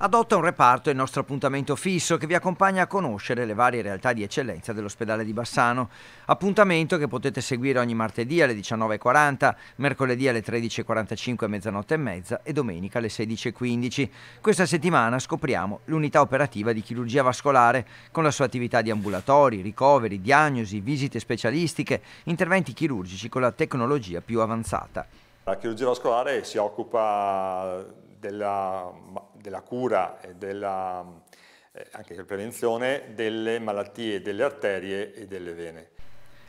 Adotta un reparto è il nostro appuntamento fisso che vi accompagna a conoscere le varie realtà di eccellenza dell'ospedale di Bassano. Appuntamento che potete seguire ogni martedì alle 19.40, mercoledì alle 13.45 mezzanotte e mezza e domenica alle 16.15. Questa settimana scopriamo l'unità operativa di chirurgia vascolare con la sua attività di ambulatori, ricoveri, diagnosi, visite specialistiche, interventi chirurgici con la tecnologia più avanzata. La chirurgia vascolare si occupa della della cura e della, eh, anche della prevenzione delle malattie delle arterie e delle vene.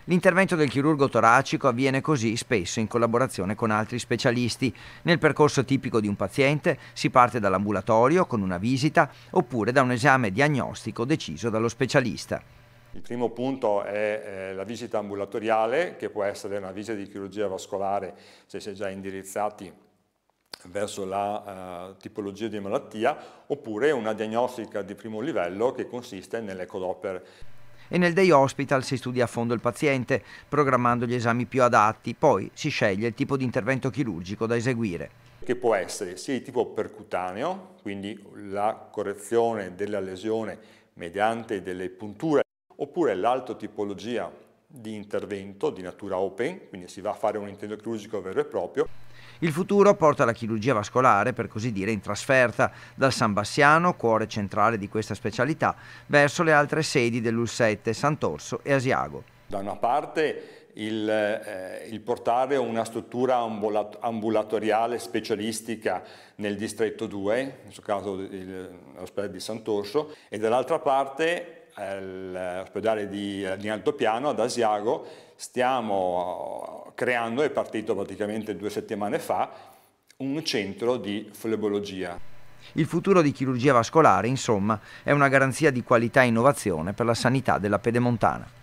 L'intervento del chirurgo toracico avviene così spesso in collaborazione con altri specialisti. Nel percorso tipico di un paziente si parte dall'ambulatorio con una visita oppure da un esame diagnostico deciso dallo specialista. Il primo punto è eh, la visita ambulatoriale, che può essere una visita di chirurgia vascolare se si è già indirizzati verso la uh, tipologia di malattia oppure una diagnostica di primo livello che consiste nell'ecodoper. E nel day hospital si studia a fondo il paziente, programmando gli esami più adatti, poi si sceglie il tipo di intervento chirurgico da eseguire. Che può essere sia di tipo percutaneo, quindi la correzione della lesione mediante delle punture, oppure l'altra tipologia di intervento di natura open, quindi si va a fare un intento chirurgico vero e proprio. Il futuro porta la chirurgia vascolare, per così dire, in trasferta dal San Bassiano, cuore centrale di questa specialità, verso le altre sedi dell'UL7, Sant'Orso e Asiago. Da una parte il, eh, il, portare una struttura ambulatoriale specialistica nel distretto 2, in questo caso l'ospedale di Sant'Orso, e dall'altra parte all'ospedale di, di Altopiano, ad Asiago, stiamo eh, creando, è partito praticamente due settimane fa, un centro di flebologia. Il futuro di chirurgia vascolare, insomma, è una garanzia di qualità e innovazione per la sanità della Pedemontana.